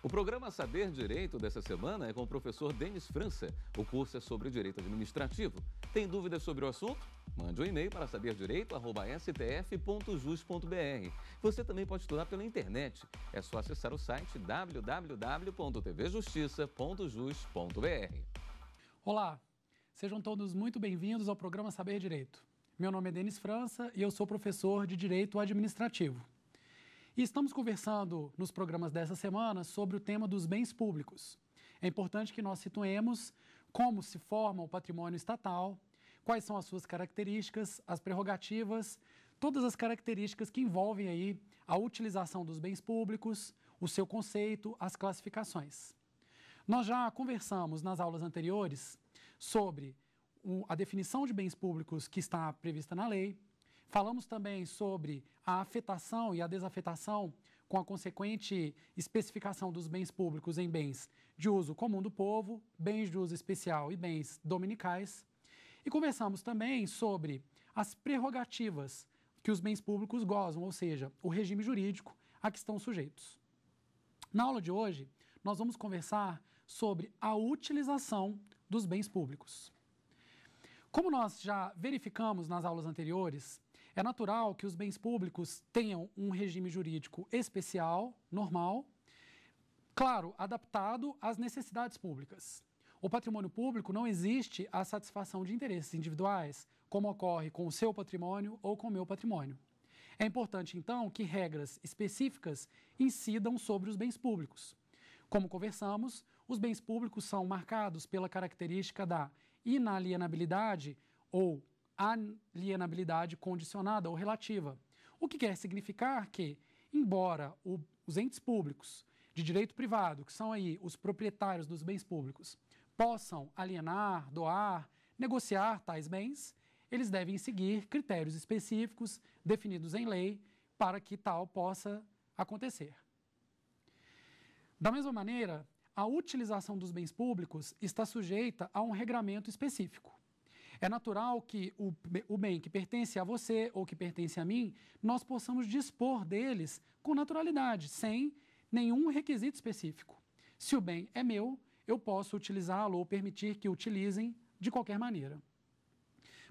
O programa Saber Direito dessa semana é com o professor Denis França. O curso é sobre direito administrativo. Tem dúvidas sobre o assunto? Mande um e-mail para saberdireito.stf.jus.br. Você também pode estudar pela internet. É só acessar o site www.tvjustiça.jus.br. Olá, sejam todos muito bem-vindos ao programa Saber Direito. Meu nome é Denis França e eu sou professor de Direito Administrativo. E estamos conversando nos programas dessa semana sobre o tema dos bens públicos. É importante que nós situemos como se forma o patrimônio estatal, quais são as suas características, as prerrogativas, todas as características que envolvem aí a utilização dos bens públicos, o seu conceito, as classificações. Nós já conversamos nas aulas anteriores sobre a definição de bens públicos que está prevista na lei, Falamos também sobre a afetação e a desafetação com a consequente especificação dos bens públicos em bens de uso comum do povo, bens de uso especial e bens dominicais. E conversamos também sobre as prerrogativas que os bens públicos gozam, ou seja, o regime jurídico a que estão sujeitos. Na aula de hoje, nós vamos conversar sobre a utilização dos bens públicos. Como nós já verificamos nas aulas anteriores, é natural que os bens públicos tenham um regime jurídico especial, normal, claro, adaptado às necessidades públicas. O patrimônio público não existe a satisfação de interesses individuais, como ocorre com o seu patrimônio ou com o meu patrimônio. É importante, então, que regras específicas incidam sobre os bens públicos. Como conversamos, os bens públicos são marcados pela característica da inalienabilidade ou alienabilidade condicionada ou relativa. O que quer significar que, embora o, os entes públicos de direito privado, que são aí os proprietários dos bens públicos, possam alienar, doar, negociar tais bens, eles devem seguir critérios específicos definidos em lei para que tal possa acontecer. Da mesma maneira, a utilização dos bens públicos está sujeita a um regramento específico. É natural que o, o bem que pertence a você ou que pertence a mim, nós possamos dispor deles com naturalidade, sem nenhum requisito específico. Se o bem é meu, eu posso utilizá-lo ou permitir que o utilizem de qualquer maneira.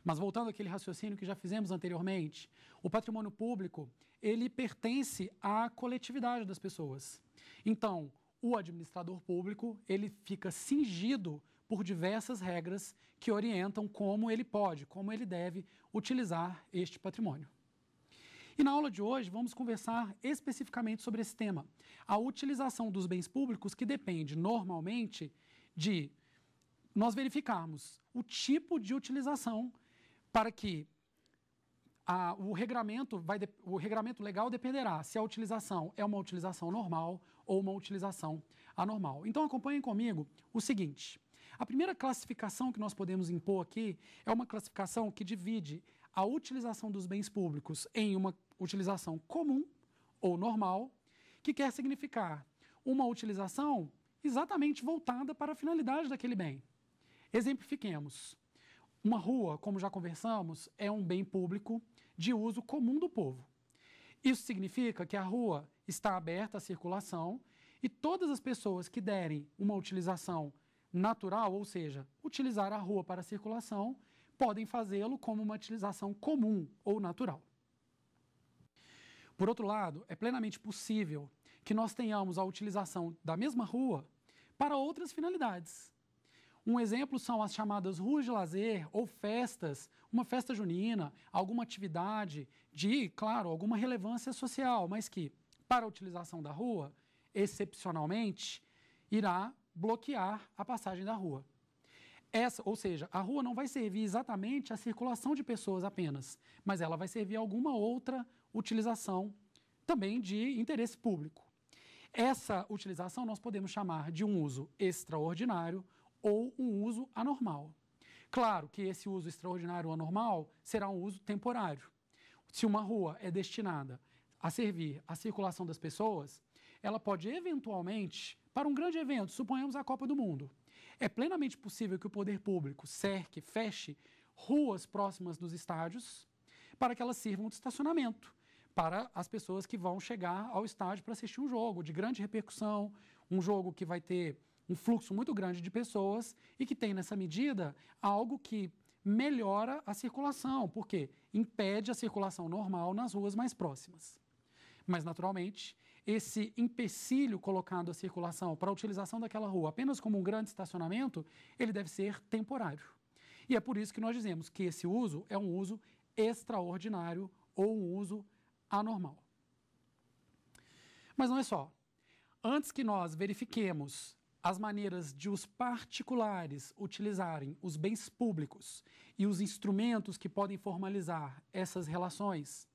Mas voltando àquele raciocínio que já fizemos anteriormente, o patrimônio público, ele pertence à coletividade das pessoas. Então, o administrador público, ele fica cingido por diversas regras que orientam como ele pode, como ele deve utilizar este patrimônio. E na aula de hoje vamos conversar especificamente sobre esse tema, a utilização dos bens públicos que depende normalmente de nós verificarmos o tipo de utilização para que a, o regramento vai de, o regramento legal dependerá se a utilização é uma utilização normal ou uma utilização anormal. Então acompanhem comigo o seguinte: a primeira classificação que nós podemos impor aqui é uma classificação que divide a utilização dos bens públicos em uma utilização comum ou normal, que quer significar uma utilização exatamente voltada para a finalidade daquele bem. Exemplifiquemos. Uma rua, como já conversamos, é um bem público de uso comum do povo. Isso significa que a rua está aberta à circulação e todas as pessoas que derem uma utilização natural, ou seja, utilizar a rua para circulação, podem fazê-lo como uma utilização comum ou natural. Por outro lado, é plenamente possível que nós tenhamos a utilização da mesma rua para outras finalidades. Um exemplo são as chamadas ruas de lazer ou festas, uma festa junina, alguma atividade de, claro, alguma relevância social, mas que, para a utilização da rua, excepcionalmente, irá bloquear a passagem da rua. Essa, ou seja, a rua não vai servir exatamente à circulação de pessoas apenas, mas ela vai servir a alguma outra utilização também de interesse público. Essa utilização nós podemos chamar de um uso extraordinário ou um uso anormal. Claro que esse uso extraordinário ou anormal será um uso temporário. Se uma rua é destinada a servir à circulação das pessoas, ela pode eventualmente para um grande evento, suponhamos a Copa do Mundo. É plenamente possível que o poder público cerque, feche ruas próximas dos estádios para que elas sirvam de estacionamento para as pessoas que vão chegar ao estádio para assistir um jogo de grande repercussão, um jogo que vai ter um fluxo muito grande de pessoas e que tem nessa medida algo que melhora a circulação, porque impede a circulação normal nas ruas mais próximas. Mas naturalmente, esse empecilho colocado à circulação para a utilização daquela rua apenas como um grande estacionamento, ele deve ser temporário. E é por isso que nós dizemos que esse uso é um uso extraordinário ou um uso anormal. Mas não é só. Antes que nós verifiquemos as maneiras de os particulares utilizarem os bens públicos e os instrumentos que podem formalizar essas relações,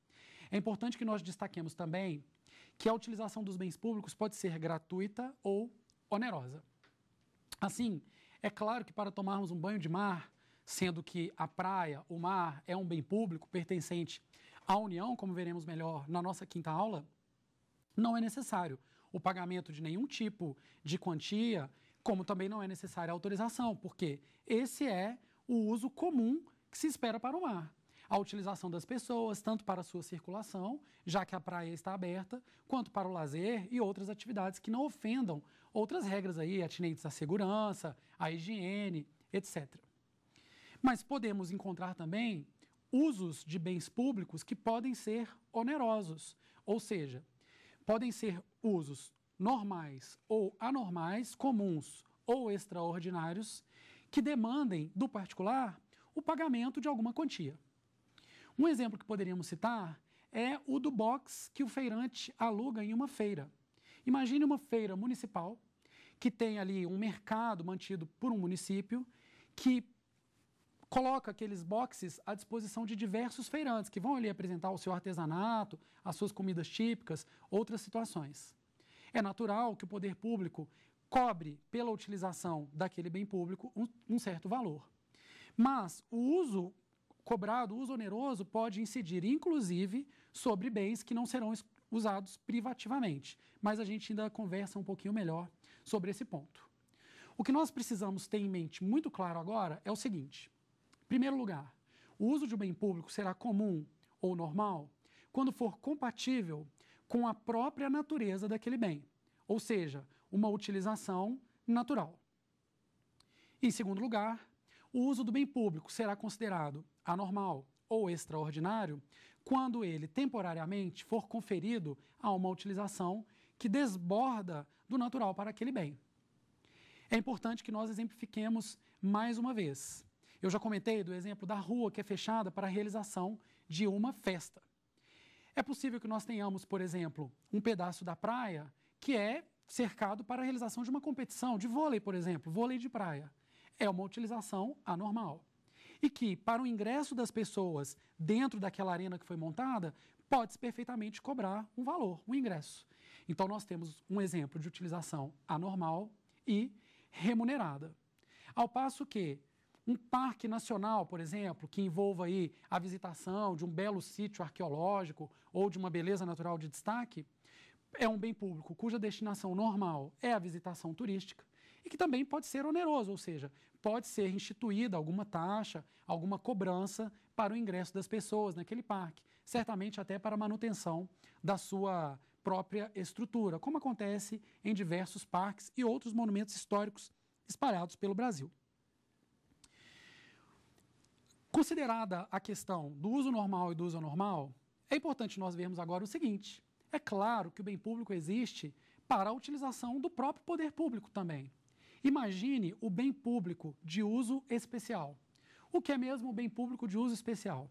é importante que nós destaquemos também que a utilização dos bens públicos pode ser gratuita ou onerosa. Assim, é claro que para tomarmos um banho de mar, sendo que a praia, o mar, é um bem público pertencente à União, como veremos melhor na nossa quinta aula, não é necessário o pagamento de nenhum tipo de quantia, como também não é necessária a autorização, porque esse é o uso comum que se espera para o mar a utilização das pessoas, tanto para a sua circulação, já que a praia está aberta, quanto para o lazer e outras atividades que não ofendam outras regras aí, atinentes à segurança, à higiene, etc. Mas podemos encontrar também usos de bens públicos que podem ser onerosos, ou seja, podem ser usos normais ou anormais, comuns ou extraordinários, que demandem do particular o pagamento de alguma quantia. Um exemplo que poderíamos citar é o do box que o feirante aluga em uma feira. Imagine uma feira municipal que tem ali um mercado mantido por um município que coloca aqueles boxes à disposição de diversos feirantes que vão ali apresentar o seu artesanato, as suas comidas típicas, outras situações. É natural que o poder público cobre pela utilização daquele bem público um, um certo valor. Mas o uso cobrado uso oneroso pode incidir, inclusive, sobre bens que não serão usados privativamente. Mas a gente ainda conversa um pouquinho melhor sobre esse ponto. O que nós precisamos ter em mente muito claro agora é o seguinte: em primeiro lugar, o uso de um bem público será comum ou normal quando for compatível com a própria natureza daquele bem, ou seja, uma utilização natural. Em segundo lugar, o uso do bem público será considerado anormal ou extraordinário quando ele temporariamente for conferido a uma utilização que desborda do natural para aquele bem. É importante que nós exemplifiquemos mais uma vez. Eu já comentei do exemplo da rua que é fechada para a realização de uma festa. É possível que nós tenhamos, por exemplo, um pedaço da praia que é cercado para a realização de uma competição de vôlei, por exemplo, vôlei de praia. É uma utilização anormal e que, para o ingresso das pessoas dentro daquela arena que foi montada, pode-se perfeitamente cobrar um valor, um ingresso. Então, nós temos um exemplo de utilização anormal e remunerada. Ao passo que um parque nacional, por exemplo, que envolva aí a visitação de um belo sítio arqueológico ou de uma beleza natural de destaque, é um bem público cuja destinação normal é a visitação turística e que também pode ser oneroso, ou seja, pode ser instituída alguma taxa, alguma cobrança para o ingresso das pessoas naquele parque, certamente até para a manutenção da sua própria estrutura, como acontece em diversos parques e outros monumentos históricos espalhados pelo Brasil. Considerada a questão do uso normal e do uso anormal, é importante nós vermos agora o seguinte: é claro que o bem público existe para a utilização do próprio poder público também. Imagine o bem público de uso especial. O que é mesmo o bem público de uso especial?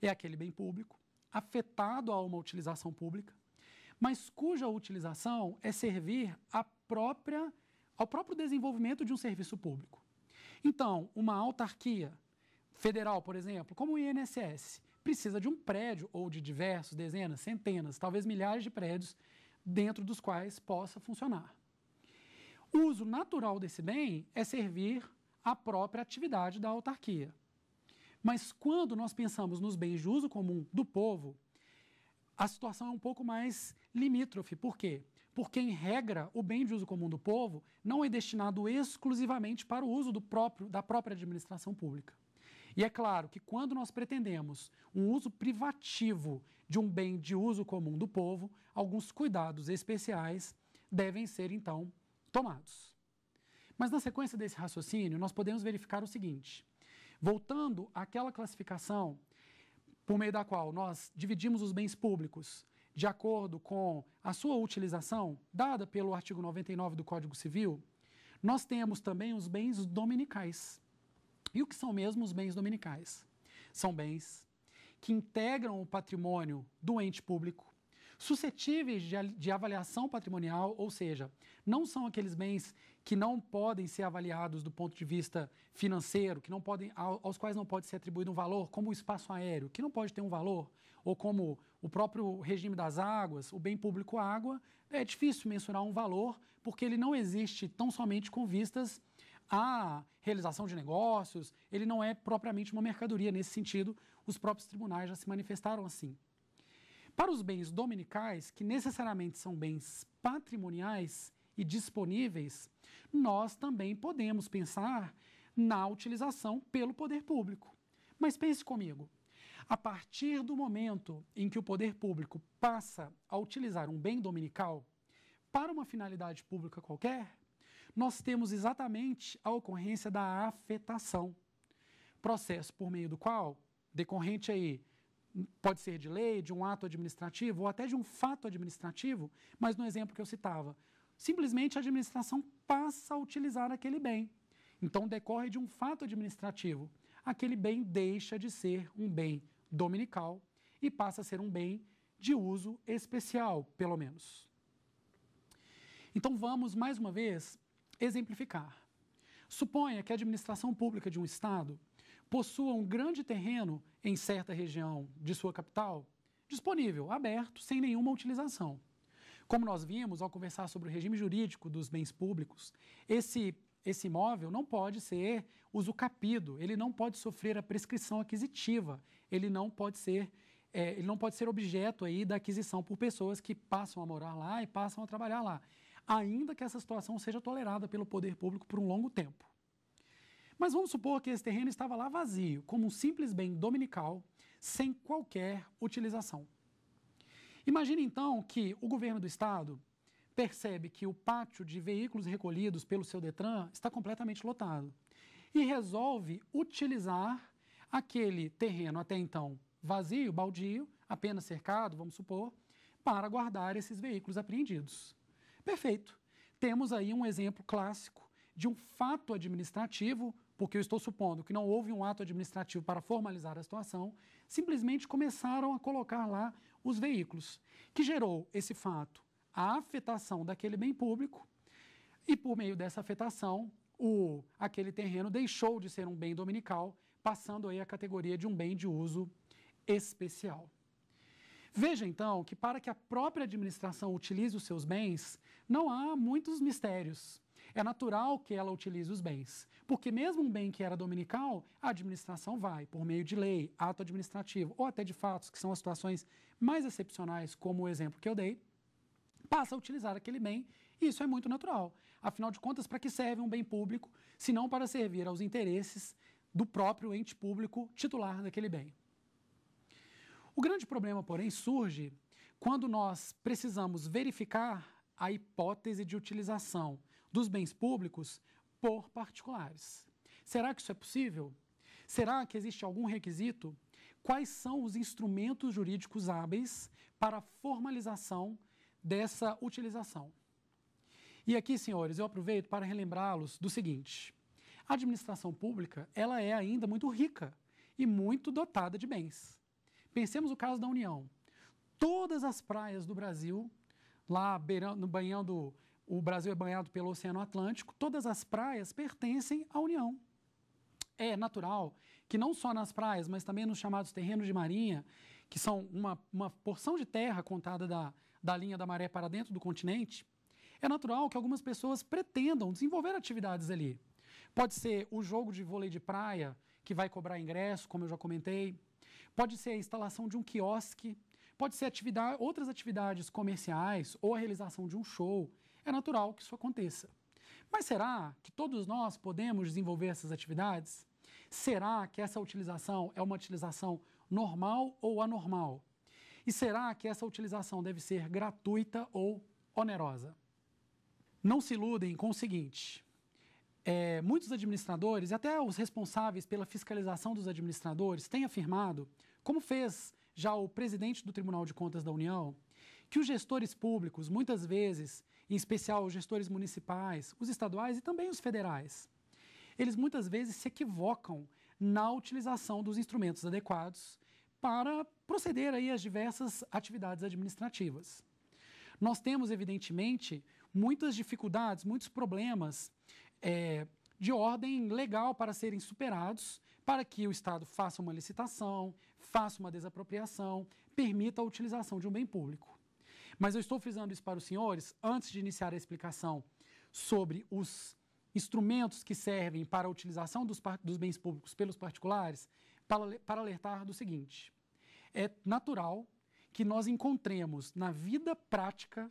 É aquele bem público afetado a uma utilização pública, mas cuja utilização é servir própria, ao próprio desenvolvimento de um serviço público. Então, uma autarquia federal, por exemplo, como o INSS, precisa de um prédio ou de diversos, dezenas, centenas, talvez milhares de prédios dentro dos quais possa funcionar. O uso natural desse bem é servir à própria atividade da autarquia. Mas quando nós pensamos nos bens de uso comum do povo, a situação é um pouco mais limítrofe. Por quê? Porque, em regra, o bem de uso comum do povo não é destinado exclusivamente para o uso próprio, da própria administração pública. E é claro que quando nós pretendemos um uso privativo de um bem de uso comum do povo, alguns cuidados especiais devem ser, então, tomados. Mas na sequência desse raciocínio, nós podemos verificar o seguinte: voltando àquela classificação por meio da qual nós dividimos os bens públicos de acordo com a sua utilização, dada pelo artigo 99 do Código Civil, nós temos também os bens dominicais. E o que são mesmo os bens dominicais? São bens que integram o patrimônio do ente público, suscetíveis de, de avaliação patrimonial, ou seja, não são aqueles bens que não podem ser avaliados do ponto de vista financeiro, que não podem, aos quais não pode ser atribuído um valor, como o espaço aéreo, que não pode ter um valor, ou como o próprio regime das águas, o bem público água, é difícil mensurar um valor porque ele não existe tão somente com vistas à realização de negócios, ele não é propriamente uma mercadoria. Nesse sentido, os próprios tribunais já se manifestaram assim. Para os bens dominicais, que necessariamente são bens patrimoniais e disponíveis, nós também podemos pensar na utilização pelo poder público. Mas pense comigo: a partir do momento em que o poder público passa a utilizar um bem dominical para uma finalidade pública qualquer, nós temos exatamente a ocorrência da afetação, processo por meio do qual, decorrente aí pode ser de lei, de um ato administrativo ou até de um fato administrativo, mas no exemplo que eu citava, simplesmente a administração passa a utilizar aquele bem. Então decorre de um fato administrativo. Aquele bem deixa de ser um bem dominical e passa a ser um bem de uso especial, pelo menos. Então vamos mais uma vez exemplificar. Suponha que a administração pública de um estado possua um grande terreno em certa região de sua capital, disponível, aberto, sem nenhuma utilização. Como nós vimos ao conversar sobre o regime jurídico dos bens públicos, esse, esse imóvel não pode ser capido, ele não pode sofrer a prescrição aquisitiva, ele não pode ser é, ele não pode ser objeto aí da aquisição por pessoas que passam a morar lá e passam a trabalhar lá, ainda que essa situação seja tolerada pelo poder público por um longo tempo. Mas vamos supor que esse terreno estava lá vazio, como um simples bem dominical, sem qualquer utilização. Imagine então que o governo do estado percebe que o pátio de veículos recolhidos pelo seu Detran está completamente lotado e resolve utilizar aquele terreno até então vazio, baldio, apenas cercado, vamos supor, para guardar esses veículos apreendidos. Perfeito. Temos aí um exemplo clássico de um fato administrativo porque eu estou supondo que não houve um ato administrativo para formalizar a situação, simplesmente começaram a colocar lá os veículos, que gerou esse fato, a afetação daquele bem público, e por meio dessa afetação, o, aquele terreno deixou de ser um bem dominical, passando aí a categoria de um bem de uso especial. Veja então que para que a própria administração utilize os seus bens, não há muitos mistérios é natural que ela utilize os bens, porque mesmo um bem que era dominical, a administração vai, por meio de lei, ato administrativo ou até de fatos, que são as situações mais excepcionais, como o exemplo que eu dei, passa a utilizar aquele bem e isso é muito natural. Afinal de contas, para que serve um bem público, se não para servir aos interesses do próprio ente público titular daquele bem? O grande problema, porém, surge quando nós precisamos verificar a hipótese de utilização dos bens públicos por particulares. Será que isso é possível? Será que existe algum requisito? Quais são os instrumentos jurídicos hábeis para a formalização dessa utilização? E aqui, senhores, eu aproveito para relembrá-los do seguinte: a administração pública, ela é ainda muito rica e muito dotada de bens. Pensemos o caso da União. Todas as praias do Brasil, lá beirando, banhando o Brasil é banhado pelo Oceano Atlântico, todas as praias pertencem à União. É natural que não só nas praias, mas também nos chamados terrenos de marinha, que são uma, uma porção de terra contada da, da linha da maré para dentro do continente, é natural que algumas pessoas pretendam desenvolver atividades ali. Pode ser o jogo de vôlei de praia, que vai cobrar ingresso, como eu já comentei. Pode ser a instalação de um quiosque. Pode ser atividade, outras atividades comerciais ou a realização de um show é natural que isso aconteça. Mas será que todos nós podemos desenvolver essas atividades? Será que essa utilização é uma utilização normal ou anormal? E será que essa utilização deve ser gratuita ou onerosa? Não se iludem com o seguinte: é, muitos administradores, e até os responsáveis pela fiscalização dos administradores, têm afirmado, como fez já o presidente do Tribunal de Contas da União, que os gestores públicos muitas vezes em especial os gestores municipais, os estaduais e também os federais. Eles muitas vezes se equivocam na utilização dos instrumentos adequados para proceder aí às diversas atividades administrativas. Nós temos, evidentemente, muitas dificuldades, muitos problemas é, de ordem legal para serem superados, para que o Estado faça uma licitação, faça uma desapropriação, permita a utilização de um bem público. Mas eu estou fazendo isso para os senhores antes de iniciar a explicação sobre os instrumentos que servem para a utilização dos, dos bens públicos pelos particulares, para, para alertar do seguinte: é natural que nós encontremos na vida prática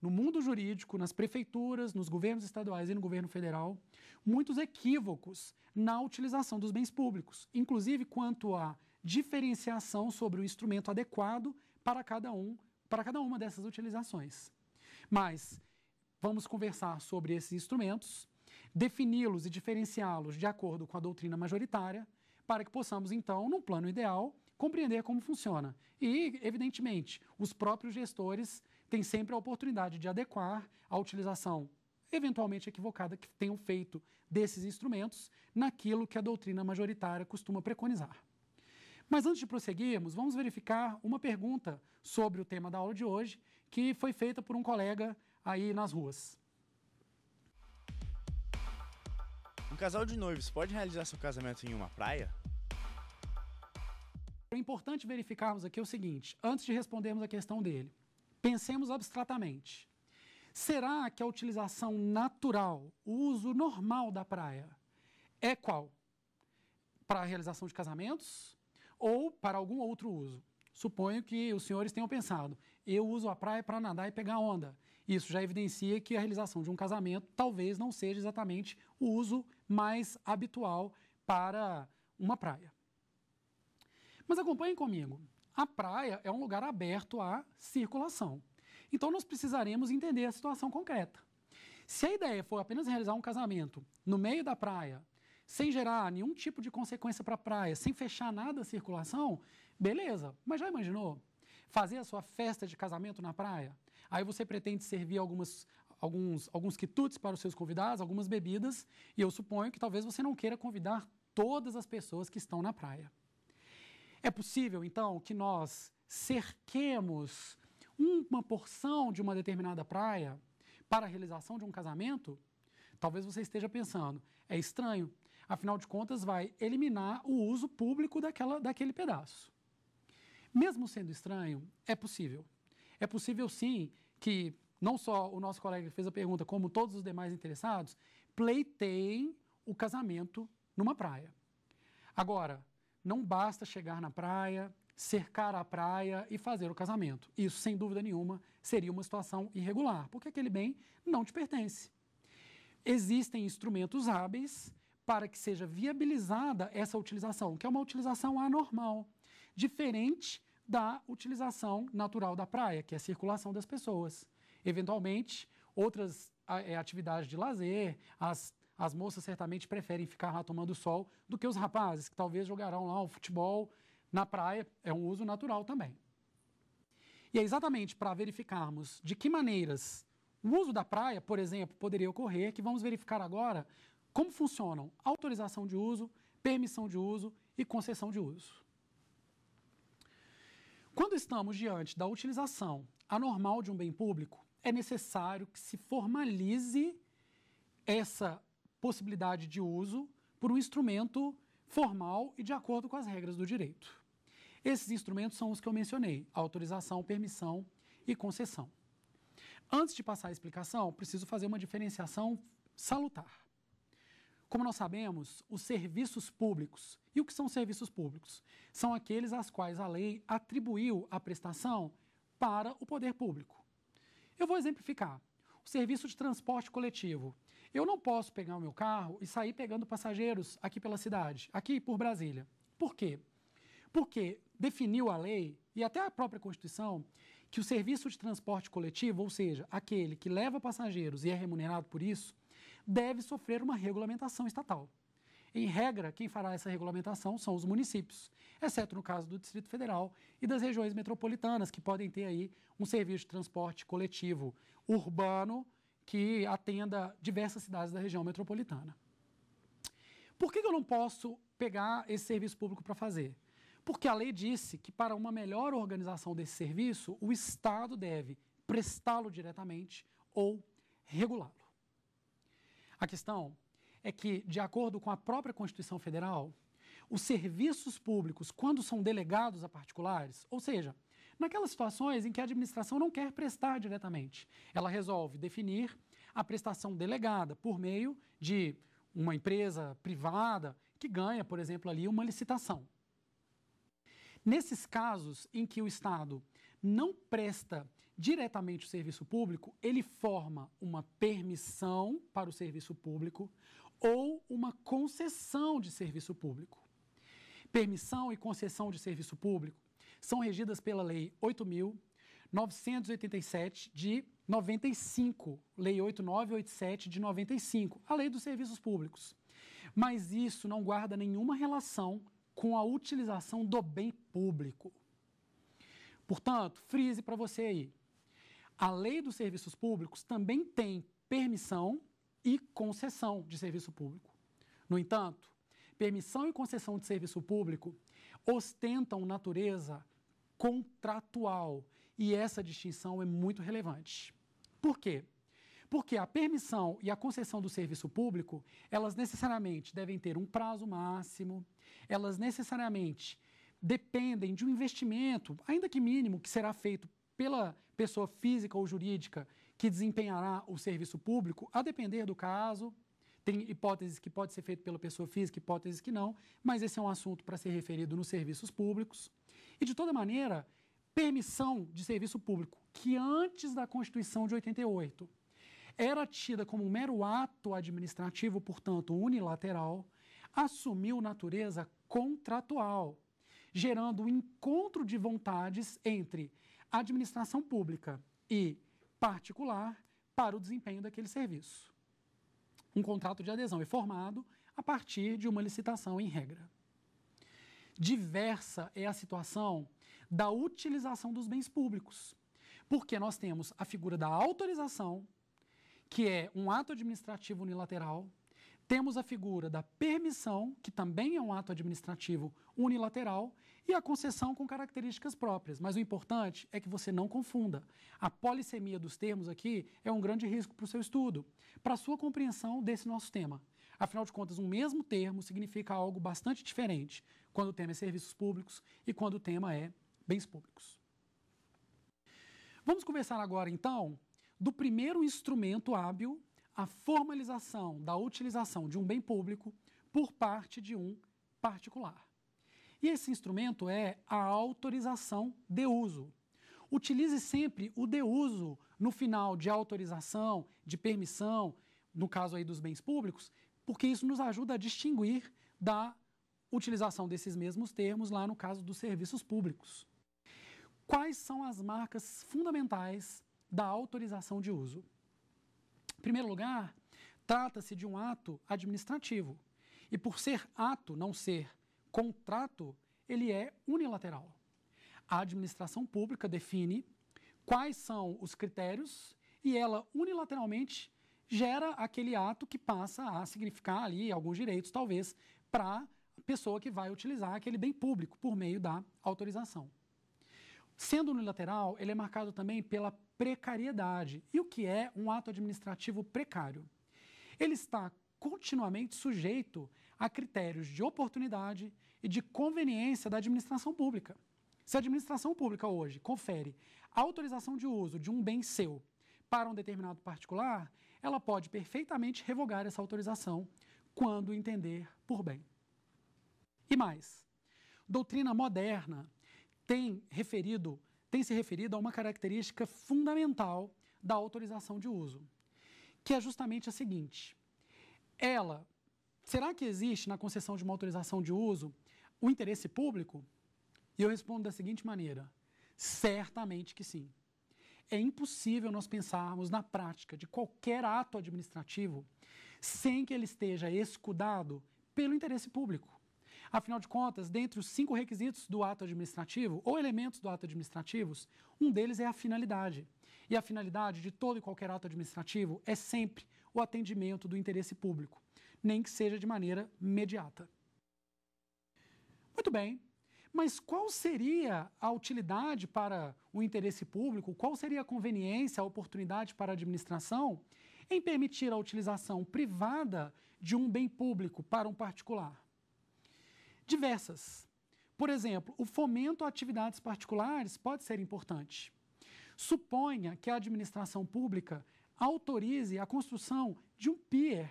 no mundo jurídico, nas prefeituras, nos governos estaduais e no governo federal, muitos equívocos na utilização dos bens públicos, inclusive quanto à diferenciação sobre o instrumento adequado para cada um para cada uma dessas utilizações. Mas vamos conversar sobre esses instrumentos, defini-los e diferenciá-los de acordo com a doutrina majoritária, para que possamos, então, num plano ideal, compreender como funciona. E, evidentemente, os próprios gestores têm sempre a oportunidade de adequar a utilização eventualmente equivocada que tenham feito desses instrumentos naquilo que a doutrina majoritária costuma preconizar. Mas antes de prosseguirmos, vamos verificar uma pergunta sobre o tema da aula de hoje, que foi feita por um colega aí nas ruas. Um casal de noivos pode realizar seu casamento em uma praia? É importante verificarmos aqui o seguinte, antes de respondermos a questão dele. Pensemos abstratamente. Será que a utilização natural, o uso normal da praia, é qual? Para a realização de casamentos? ou para algum outro uso. Suponho que os senhores tenham pensado, eu uso a praia para nadar e pegar onda. Isso já evidencia que a realização de um casamento talvez não seja exatamente o uso mais habitual para uma praia. Mas acompanhem comigo. A praia é um lugar aberto à circulação. Então nós precisaremos entender a situação concreta. Se a ideia for apenas realizar um casamento no meio da praia, sem gerar nenhum tipo de consequência para a praia, sem fechar nada a circulação, beleza. Mas já imaginou? Fazer a sua festa de casamento na praia? Aí você pretende servir algumas, alguns, alguns quitutes para os seus convidados, algumas bebidas, e eu suponho que talvez você não queira convidar todas as pessoas que estão na praia. É possível, então, que nós cerquemos uma porção de uma determinada praia para a realização de um casamento? Talvez você esteja pensando, é estranho, Afinal de contas, vai eliminar o uso público daquela, daquele pedaço. Mesmo sendo estranho, é possível. É possível sim que não só o nosso colega que fez a pergunta, como todos os demais interessados, pleiteiem o casamento numa praia. Agora, não basta chegar na praia, cercar a praia e fazer o casamento. Isso, sem dúvida nenhuma, seria uma situação irregular, porque aquele bem não te pertence. Existem instrumentos hábeis para que seja viabilizada essa utilização, que é uma utilização anormal, diferente da utilização natural da praia, que é a circulação das pessoas. Eventualmente, outras é, atividades de lazer, as, as moças certamente preferem ficar lá tomando sol do que os rapazes, que talvez jogarão lá o futebol na praia, é um uso natural também. E é exatamente para verificarmos de que maneiras o uso da praia, por exemplo, poderia ocorrer, que vamos verificar agora como funcionam autorização de uso, permissão de uso e concessão de uso. Quando estamos diante da utilização anormal de um bem público, é necessário que se formalize essa possibilidade de uso por um instrumento formal e de acordo com as regras do direito. Esses instrumentos são os que eu mencionei: autorização, permissão e concessão. Antes de passar a explicação, preciso fazer uma diferenciação salutar. Como nós sabemos, os serviços públicos. E o que são serviços públicos? São aqueles às quais a lei atribuiu a prestação para o poder público. Eu vou exemplificar. O serviço de transporte coletivo. Eu não posso pegar o meu carro e sair pegando passageiros aqui pela cidade, aqui por Brasília. Por quê? Porque definiu a lei e até a própria Constituição que o serviço de transporte coletivo, ou seja, aquele que leva passageiros e é remunerado por isso, deve sofrer uma regulamentação estatal. Em regra, quem fará essa regulamentação são os municípios, exceto no caso do Distrito Federal e das regiões metropolitanas, que podem ter aí um serviço de transporte coletivo urbano que atenda diversas cidades da região metropolitana. Por que eu não posso pegar esse serviço público para fazer? Porque a lei disse que, para uma melhor organização desse serviço, o Estado deve prestá-lo diretamente ou regulá-lo. A questão é que, de acordo com a própria Constituição Federal, os serviços públicos, quando são delegados a particulares, ou seja, naquelas situações em que a administração não quer prestar diretamente, ela resolve definir a prestação delegada por meio de uma empresa privada que ganha, por exemplo, ali uma licitação. Nesses casos em que o Estado não presta diretamente o serviço público, ele forma uma permissão para o serviço público ou uma concessão de serviço público. Permissão e concessão de serviço público são regidas pela Lei 8.987 de 95, Lei 8987 de 95, a Lei dos Serviços Públicos. Mas isso não guarda nenhuma relação com a utilização do bem público. Portanto, frise para você aí. A lei dos serviços públicos também tem permissão e concessão de serviço público. No entanto, permissão e concessão de serviço público ostentam natureza contratual e essa distinção é muito relevante. Por quê? Porque a permissão e a concessão do serviço público, elas necessariamente devem ter um prazo máximo, elas necessariamente dependem de um investimento, ainda que mínimo, que será feito pela pessoa física ou jurídica que desempenhará o serviço público, a depender do caso. Tem hipóteses que pode ser feito pela pessoa física, hipóteses que não, mas esse é um assunto para ser referido nos serviços públicos. E, de toda maneira, permissão de serviço público, que antes da Constituição de 88 era tida como um mero ato administrativo, portanto unilateral, assumiu natureza contratual, gerando o um encontro de vontades entre administração pública e particular para o desempenho daquele serviço. Um contrato de adesão é formado a partir de uma licitação em regra. Diversa é a situação da utilização dos bens públicos, porque nós temos a figura da autorização, que é um ato administrativo unilateral temos a figura da permissão, que também é um ato administrativo unilateral, e a concessão com características próprias. Mas o importante é que você não confunda. A polissemia dos termos aqui é um grande risco para o seu estudo, para a sua compreensão desse nosso tema. Afinal de contas, um mesmo termo significa algo bastante diferente quando o tema é serviços públicos e quando o tema é bens públicos. Vamos conversar agora, então, do primeiro instrumento hábil a formalização da utilização de um bem público por parte de um particular. E esse instrumento é a autorização de uso. Utilize sempre o de uso no final de autorização, de permissão, no caso aí dos bens públicos, porque isso nos ajuda a distinguir da utilização desses mesmos termos lá no caso dos serviços públicos. Quais são as marcas fundamentais da autorização de uso? Em primeiro lugar, trata-se de um ato administrativo. E por ser ato, não ser contrato, ele é unilateral. A administração pública define quais são os critérios e ela unilateralmente gera aquele ato que passa a significar ali alguns direitos, talvez, para a pessoa que vai utilizar aquele bem público por meio da autorização. Sendo unilateral, ele é marcado também pela precariedade. E o que é um ato administrativo precário? Ele está continuamente sujeito a critérios de oportunidade e de conveniência da administração pública. Se a administração pública hoje confere autorização de uso de um bem seu para um determinado particular, ela pode perfeitamente revogar essa autorização quando entender por bem. E mais, doutrina moderna tem referido, tem se referido a uma característica fundamental da autorização de uso, que é justamente a seguinte: ela será que existe na concessão de uma autorização de uso o interesse público? E eu respondo da seguinte maneira: certamente que sim. É impossível nós pensarmos na prática de qualquer ato administrativo sem que ele esteja escudado pelo interesse público. Afinal de contas, dentre os cinco requisitos do ato administrativo, ou elementos do ato administrativo, um deles é a finalidade. E a finalidade de todo e qualquer ato administrativo é sempre o atendimento do interesse público, nem que seja de maneira imediata. Muito bem, mas qual seria a utilidade para o interesse público? Qual seria a conveniência, a oportunidade para a administração em permitir a utilização privada de um bem público para um particular? diversas. Por exemplo, o fomento a atividades particulares pode ser importante. Suponha que a administração pública autorize a construção de um pier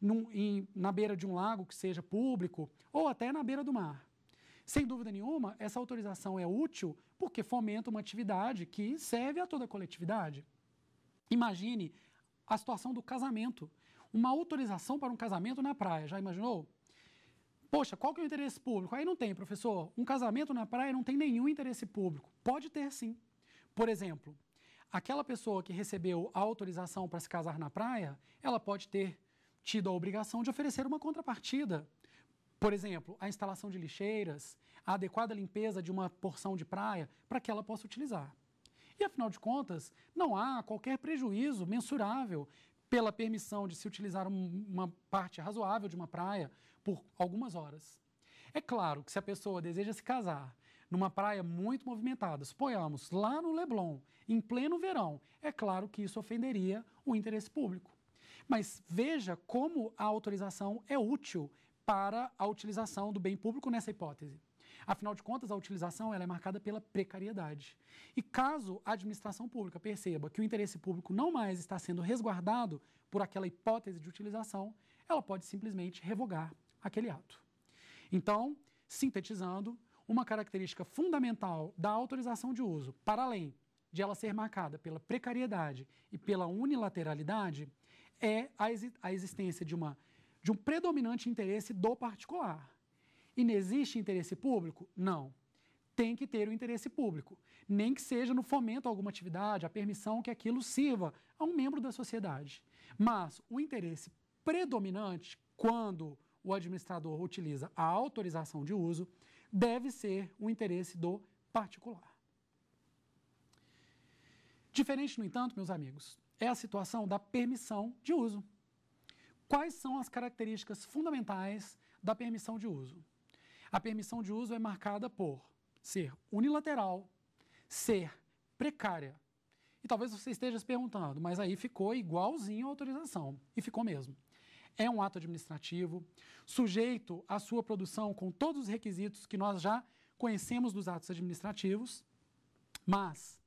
num, em, na beira de um lago que seja público ou até na beira do mar. Sem dúvida nenhuma, essa autorização é útil porque fomenta uma atividade que serve a toda a coletividade. Imagine a situação do casamento. Uma autorização para um casamento na praia, já imaginou? Poxa, qual que é o interesse público? Aí não tem, professor. Um casamento na praia não tem nenhum interesse público. Pode ter sim. Por exemplo, aquela pessoa que recebeu a autorização para se casar na praia, ela pode ter tido a obrigação de oferecer uma contrapartida. Por exemplo, a instalação de lixeiras, a adequada limpeza de uma porção de praia para que ela possa utilizar. E afinal de contas, não há qualquer prejuízo mensurável pela permissão de se utilizar um, uma parte razoável de uma praia por algumas horas. É claro que se a pessoa deseja se casar numa praia muito movimentada, suponhamos, lá no Leblon, em pleno verão, é claro que isso ofenderia o interesse público. Mas veja como a autorização é útil para a utilização do bem público nessa hipótese. Afinal de contas, a utilização ela é marcada pela precariedade. E caso a administração pública perceba que o interesse público não mais está sendo resguardado por aquela hipótese de utilização, ela pode simplesmente revogar aquele ato. Então, sintetizando, uma característica fundamental da autorização de uso, para além de ela ser marcada pela precariedade e pela unilateralidade, é a, existência de, uma, de um predominante interesse do particular. Inexiste interesse público? Não. Tem que ter o interesse público, nem que seja no fomento a alguma atividade, a permissão que aquilo sirva a um membro da sociedade. Mas o interesse predominante, quando o administrador utiliza a autorização de uso, deve ser o interesse do particular. Diferente, no entanto, meus amigos, é a situação da permissão de uso. Quais são as características fundamentais da permissão de uso? A permissão de uso é marcada por ser unilateral, ser precária. E talvez você esteja se perguntando, mas aí ficou igualzinho a autorização. E ficou mesmo. É um ato administrativo, sujeito à sua produção com todos os requisitos que nós já conhecemos dos atos administrativos, mas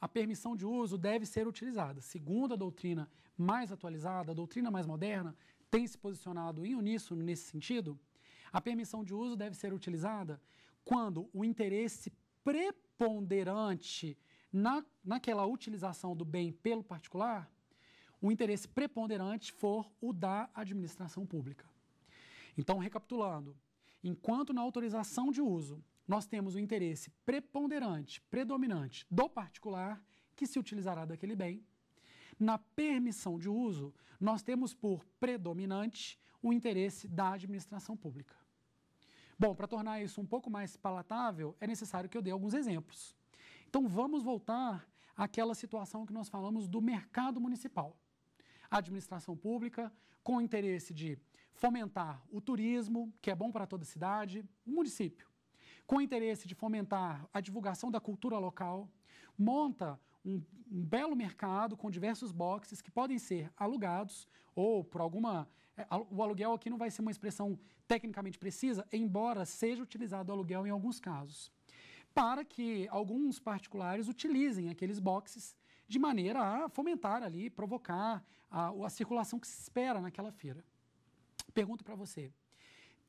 a permissão de uso deve ser utilizada. Segundo a doutrina mais atualizada, a doutrina mais moderna tem se posicionado em uníssono nesse sentido, a permissão de uso deve ser utilizada quando o interesse preponderante na, naquela utilização do bem pelo particular, o interesse preponderante for o da administração pública. Então, recapitulando, enquanto na autorização de uso nós temos o interesse preponderante, predominante do particular que se utilizará daquele bem, na permissão de uso nós temos por predominante o interesse da administração pública. Bom, para tornar isso um pouco mais palatável, é necessário que eu dê alguns exemplos. Então vamos voltar àquela situação que nós falamos do mercado municipal. A administração pública com o interesse de fomentar o turismo, que é bom para toda a cidade, o município, com o interesse de fomentar a divulgação da cultura local, monta um, um belo mercado com diversos boxes que podem ser alugados ou por alguma é, o aluguel aqui não vai ser uma expressão tecnicamente precisa, embora seja utilizado aluguel em alguns casos, para que alguns particulares utilizem aqueles boxes de maneira a fomentar ali, provocar a, a circulação que se espera naquela feira. Pergunto para você: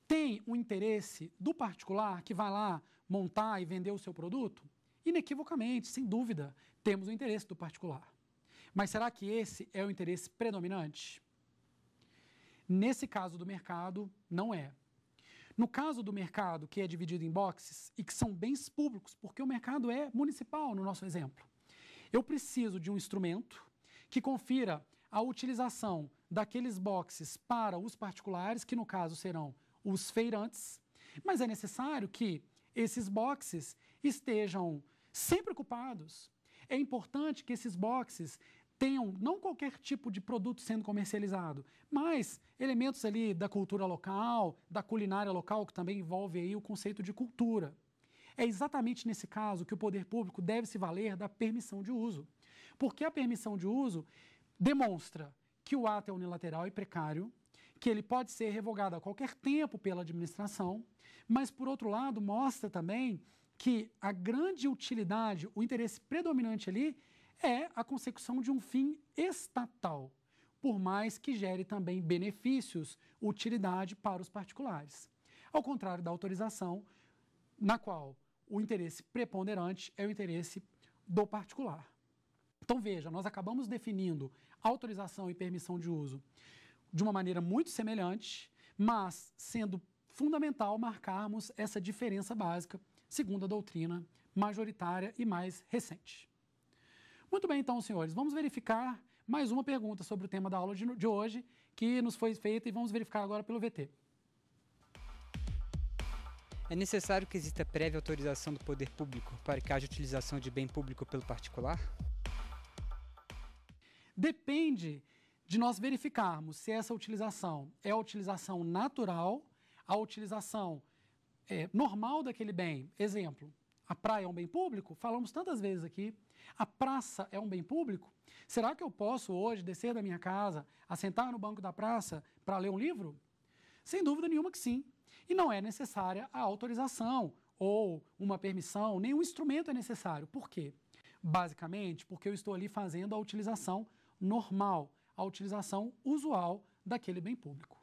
tem o um interesse do particular que vai lá montar e vender o seu produto? Inequivocamente, sem dúvida, temos o interesse do particular. Mas será que esse é o interesse predominante? Nesse caso do mercado, não é. No caso do mercado, que é dividido em boxes e que são bens públicos, porque o mercado é municipal, no nosso exemplo, eu preciso de um instrumento que confira a utilização daqueles boxes para os particulares, que no caso serão os feirantes, mas é necessário que esses boxes estejam sempre ocupados. É importante que esses boxes tenham não qualquer tipo de produto sendo comercializado, mas elementos ali da cultura local, da culinária local, que também envolve aí o conceito de cultura. É exatamente nesse caso que o poder público deve se valer da permissão de uso. Porque a permissão de uso demonstra que o ato é unilateral e precário, que ele pode ser revogado a qualquer tempo pela administração, mas por outro lado mostra também que a grande utilidade, o interesse predominante ali é a consecução de um fim estatal, por mais que gere também benefícios, utilidade para os particulares. Ao contrário da autorização, na qual o interesse preponderante é o interesse do particular. Então veja, nós acabamos definindo autorização e permissão de uso de uma maneira muito semelhante, mas sendo fundamental marcarmos essa diferença básica segundo a doutrina majoritária e mais recente. Muito bem, então, senhores, vamos verificar mais uma pergunta sobre o tema da aula de, de hoje, que nos foi feita e vamos verificar agora pelo VT. É necessário que exista prévia autorização do poder público para que haja utilização de bem público pelo particular? Depende de nós verificarmos se essa utilização é a utilização natural, a utilização é, normal daquele bem. Exemplo, a praia é um bem público? Falamos tantas vezes aqui. A praça é um bem público? Será que eu posso hoje descer da minha casa, assentar no banco da praça para ler um livro? Sem dúvida nenhuma que sim. E não é necessária a autorização ou uma permissão, nenhum instrumento é necessário. Por quê? Basicamente, porque eu estou ali fazendo a utilização normal, a utilização usual daquele bem público.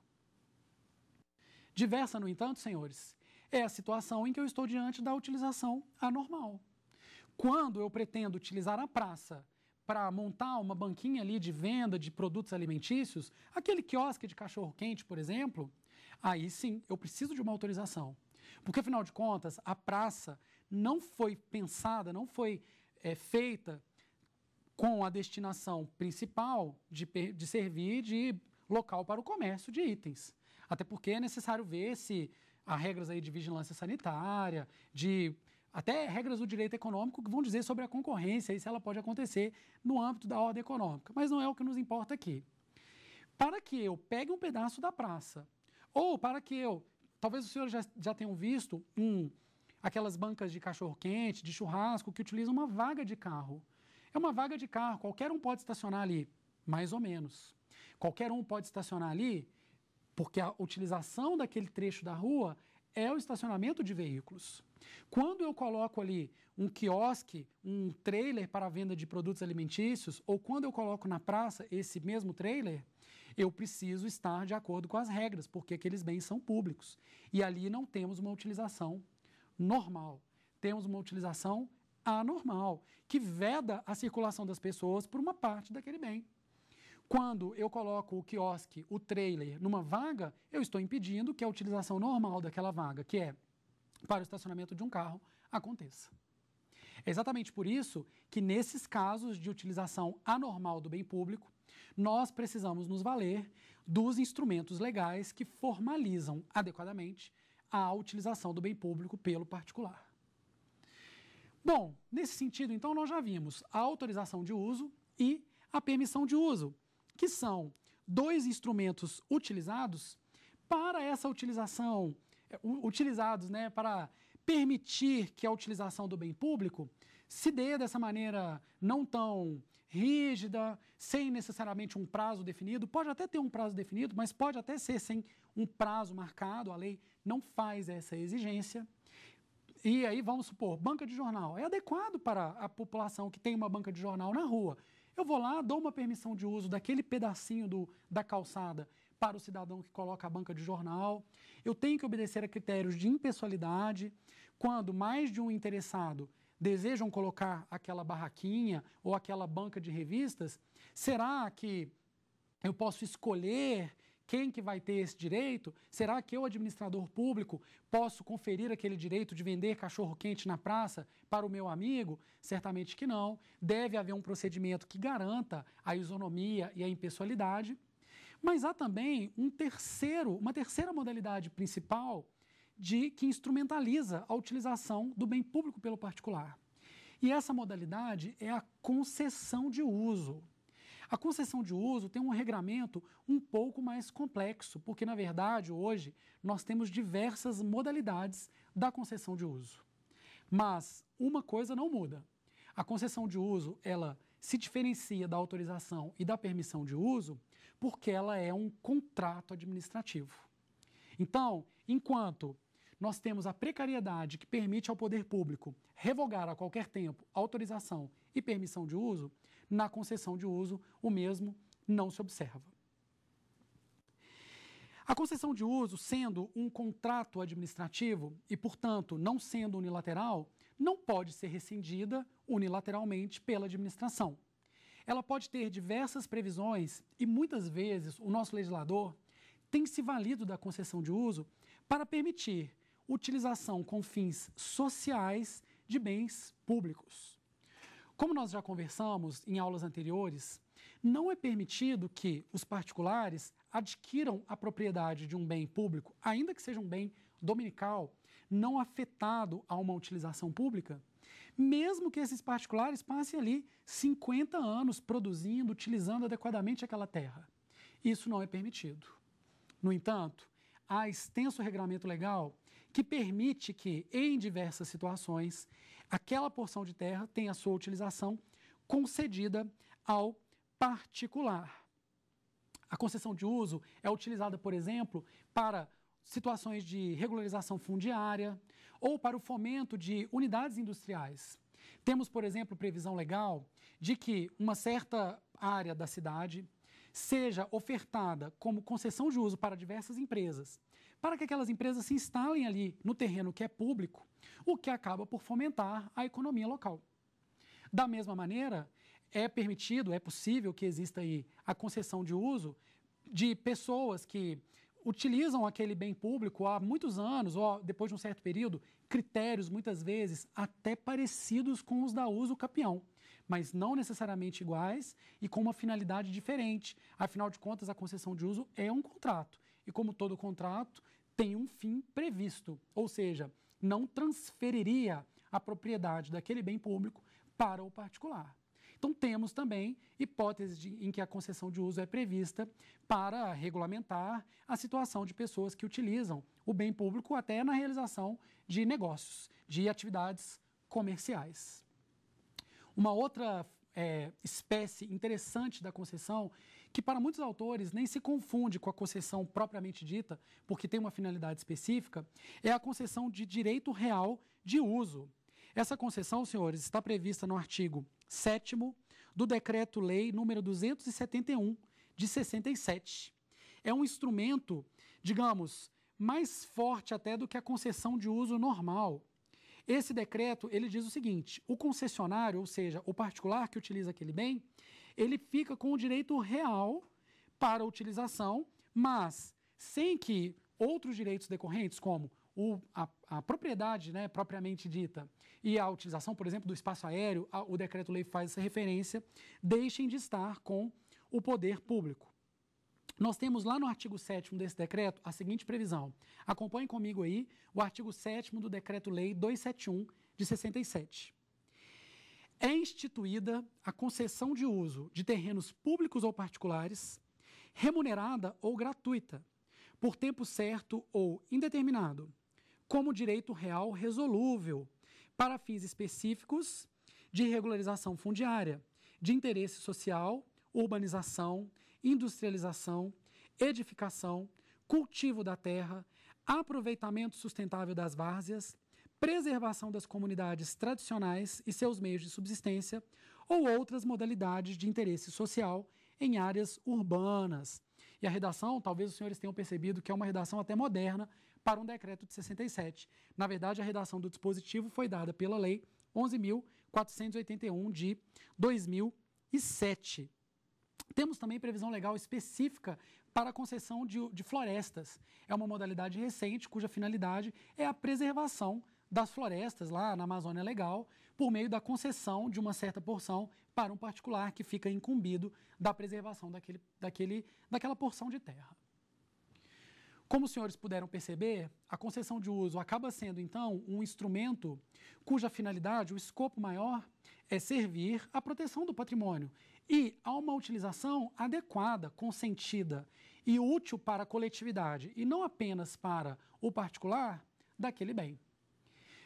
Diversa, no entanto, senhores, é a situação em que eu estou diante da utilização anormal. Quando eu pretendo utilizar a praça para montar uma banquinha ali de venda de produtos alimentícios, aquele quiosque de cachorro-quente, por exemplo, aí sim eu preciso de uma autorização. Porque, afinal de contas, a praça não foi pensada, não foi é, feita com a destinação principal de, de servir de local para o comércio de itens. Até porque é necessário ver se há regras aí de vigilância sanitária, de até regras do direito econômico que vão dizer sobre a concorrência e se ela pode acontecer no âmbito da ordem econômica. Mas não é o que nos importa aqui. Para que eu pegue um pedaço da praça, ou para que eu. Talvez os senhores já, já tenham visto um, aquelas bancas de cachorro-quente, de churrasco, que utilizam uma vaga de carro. É uma vaga de carro, qualquer um pode estacionar ali, mais ou menos. Qualquer um pode estacionar ali, porque a utilização daquele trecho da rua é o estacionamento de veículos. Quando eu coloco ali um quiosque, um trailer para a venda de produtos alimentícios, ou quando eu coloco na praça esse mesmo trailer, eu preciso estar de acordo com as regras, porque aqueles bens são públicos. E ali não temos uma utilização normal, temos uma utilização anormal, que veda a circulação das pessoas por uma parte daquele bem. Quando eu coloco o quiosque, o trailer, numa vaga, eu estou impedindo que a utilização normal daquela vaga, que é para o estacionamento de um carro aconteça. É exatamente por isso que, nesses casos de utilização anormal do bem público, nós precisamos nos valer dos instrumentos legais que formalizam adequadamente a utilização do bem público pelo particular. Bom, nesse sentido, então, nós já vimos a autorização de uso e a permissão de uso, que são dois instrumentos utilizados para essa utilização utilizados né, para permitir que a utilização do bem público se dê dessa maneira não tão rígida, sem necessariamente um prazo definido. Pode até ter um prazo definido, mas pode até ser sem um prazo marcado. A lei não faz essa exigência. E aí, vamos supor, banca de jornal. É adequado para a população que tem uma banca de jornal na rua. Eu vou lá, dou uma permissão de uso daquele pedacinho do, da calçada para o cidadão que coloca a banca de jornal. Eu tenho que obedecer a critérios de impessoalidade. Quando mais de um interessado desejam colocar aquela barraquinha ou aquela banca de revistas, será que eu posso escolher quem que vai ter esse direito? Será que eu, administrador público, posso conferir aquele direito de vender cachorro-quente na praça para o meu amigo? Certamente que não. Deve haver um procedimento que garanta a isonomia e a impessoalidade. Mas há também um terceiro, uma terceira modalidade principal de que instrumentaliza a utilização do bem público pelo particular. E essa modalidade é a concessão de uso. A concessão de uso tem um regramento um pouco mais complexo, porque na verdade hoje nós temos diversas modalidades da concessão de uso. Mas uma coisa não muda. A concessão de uso, ela se diferencia da autorização e da permissão de uso porque ela é um contrato administrativo. Então, enquanto nós temos a precariedade que permite ao poder público revogar a qualquer tempo autorização e permissão de uso, na concessão de uso o mesmo não se observa. A concessão de uso, sendo um contrato administrativo e, portanto, não sendo unilateral, não pode ser rescindida unilateralmente pela administração ela pode ter diversas previsões e muitas vezes o nosso legislador tem se valido da concessão de uso para permitir utilização com fins sociais de bens públicos. Como nós já conversamos em aulas anteriores, não é permitido que os particulares adquiram a propriedade de um bem público, ainda que seja um bem dominical, não afetado a uma utilização pública, mesmo que esses particulares passem ali 50 anos produzindo, utilizando adequadamente aquela terra. Isso não é permitido. No entanto, há extenso regramento legal que permite que, em diversas situações, aquela porção de terra tenha sua utilização concedida ao particular. A concessão de uso é utilizada, por exemplo, para situações de regularização fundiária ou para o fomento de unidades industriais. Temos, por exemplo, previsão legal de que uma certa área da cidade seja ofertada como concessão de uso para diversas empresas, para que aquelas empresas se instalem ali no terreno que é público, o que acaba por fomentar a economia local. Da mesma maneira, é permitido, é possível que exista aí a concessão de uso de pessoas que utilizam aquele bem público há muitos anos, ou depois de um certo período, critérios muitas vezes até parecidos com os da uso capião, mas não necessariamente iguais e com uma finalidade diferente. Afinal de contas, a concessão de uso é um contrato e, como todo contrato, tem um fim previsto, ou seja, não transferiria a propriedade daquele bem público para o particular. Então, temos também hipóteses de, em que a concessão de uso é prevista para regulamentar a situação de pessoas que utilizam o bem público até na realização de negócios, de atividades comerciais. Uma outra é, espécie interessante da concessão, que para muitos autores nem se confunde com a concessão propriamente dita, porque tem uma finalidade específica, é a concessão de direito real de uso. Essa concessão, senhores, está prevista no artigo 7 do Decreto-Lei número 271, de 67. É um instrumento, digamos, mais forte até do que a concessão de uso normal. Esse decreto, ele diz o seguinte: o concessionário, ou seja, o particular que utiliza aquele bem, ele fica com o direito real para utilização, mas sem que outros direitos decorrentes, como o, a, a, propriedade né, propriamente dita e a utilização, por exemplo, do espaço aéreo, a, o decreto-lei faz essa referência, deixem de estar com o poder público. Nós temos lá no artigo 7 desse decreto a seguinte previsão. Acompanhe comigo aí o artigo 7 do decreto-lei 271 de 67. É instituída a concessão de uso de terrenos públicos ou particulares, remunerada ou gratuita, por tempo certo ou indeterminado, como direito real resolúvel para fins específicos de regularização fundiária, de interesse social, urbanização, industrialização, edificação, cultivo da terra, aproveitamento sustentável das várzeas, preservação das comunidades tradicionais e seus meios de subsistência ou outras modalidades de interesse social em áreas urbanas. E a redação, talvez os senhores tenham percebido que é uma redação até moderna para um decreto de 67. Na verdade, a redação do dispositivo foi dada pela Lei 11.481 de 2007. Temos também previsão legal específica para a concessão de, de florestas. É uma modalidade recente cuja finalidade é a preservação das florestas lá na Amazônia Legal, por meio da concessão de uma certa porção para um particular que fica incumbido da preservação daquele, daquele, daquela porção de terra. Como os senhores puderam perceber, a concessão de uso acaba sendo, então, um instrumento cuja finalidade, o escopo maior, é servir à proteção do patrimônio e a uma utilização adequada, consentida e útil para a coletividade e não apenas para o particular daquele bem.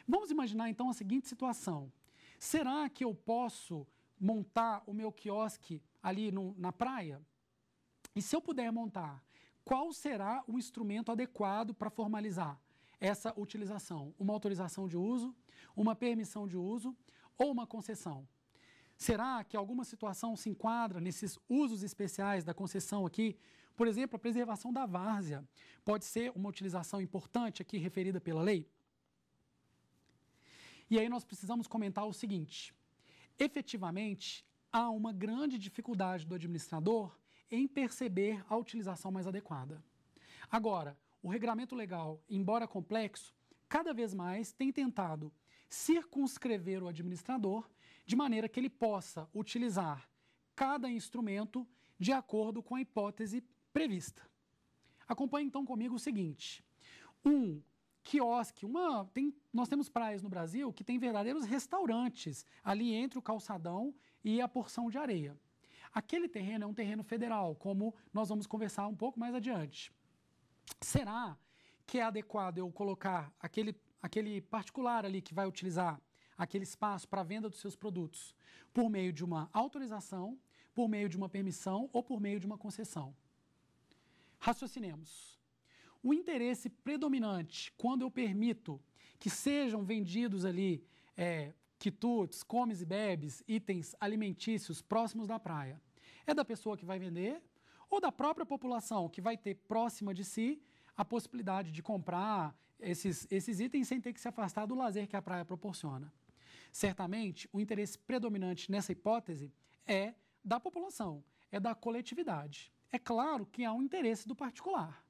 Vamos imaginar, então, a seguinte situação: será que eu posso montar o meu quiosque ali no, na praia? E se eu puder montar qual será o instrumento adequado para formalizar essa utilização? Uma autorização de uso, uma permissão de uso ou uma concessão? Será que alguma situação se enquadra nesses usos especiais da concessão aqui? Por exemplo, a preservação da várzea pode ser uma utilização importante aqui referida pela lei? E aí nós precisamos comentar o seguinte: efetivamente, há uma grande dificuldade do administrador em perceber a utilização mais adequada. Agora, o regramento legal, embora complexo, cada vez mais tem tentado circunscrever o administrador de maneira que ele possa utilizar cada instrumento de acordo com a hipótese prevista. Acompanhe então comigo o seguinte: um quiosque, uma tem, nós temos praias no Brasil que tem verdadeiros restaurantes ali entre o calçadão e a porção de areia. Aquele terreno é um terreno federal, como nós vamos conversar um pouco mais adiante. Será que é adequado eu colocar aquele, aquele particular ali que vai utilizar aquele espaço para a venda dos seus produtos por meio de uma autorização, por meio de uma permissão ou por meio de uma concessão? Raciocinemos. O interesse predominante, quando eu permito que sejam vendidos ali é, quitutes, comes e bebes, itens alimentícios próximos da praia? É da pessoa que vai vender ou da própria população que vai ter próxima de si a possibilidade de comprar esses, esses itens sem ter que se afastar do lazer que a praia proporciona? Certamente, o interesse predominante nessa hipótese é da população, é da coletividade. É claro que há um interesse do particular.